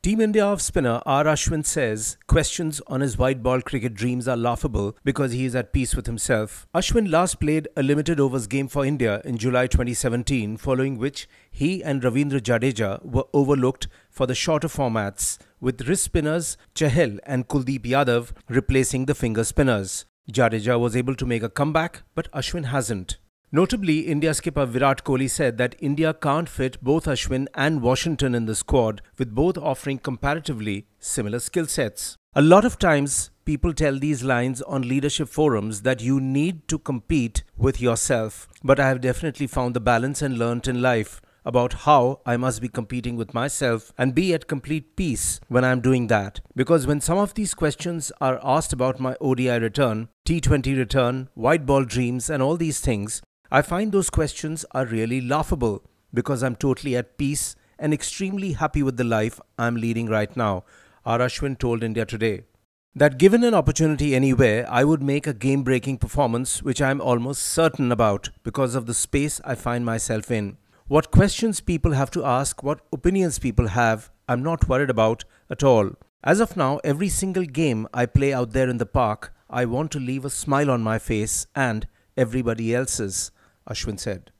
Team India off spinner R. Ashwin says questions on his white ball cricket dreams are laughable because he is at peace with himself. Ashwin last played a limited overs game for India in July 2017, following which he and Ravindra Jadeja were overlooked for the shorter formats, with wrist spinners Chahil and Kuldeep Yadav replacing the finger spinners. Jadeja was able to make a comeback, but Ashwin hasn't. Notably, India skipper Virat Kohli said that India can't fit both Ashwin and Washington in the squad, with both offering comparatively similar skill sets. A lot of times, people tell these lines on leadership forums that you need to compete with yourself, but I have definitely found the balance and learnt in life about how I must be competing with myself and be at complete peace when I'm doing that. Because when some of these questions are asked about my ODI return, T20 return, white ball dreams, and all these things, I find those questions are really laughable because I'm totally at peace and extremely happy with the life I'm leading right now, R. Ashwin told India Today. That given an opportunity anywhere, I would make a game breaking performance, which I'm almost certain about because of the space I find myself in. What questions people have to ask, what opinions people have, I'm not worried about at all. As of now, every single game I play out there in the park, I want to leave a smile on my face and everybody else's. Ashwin said.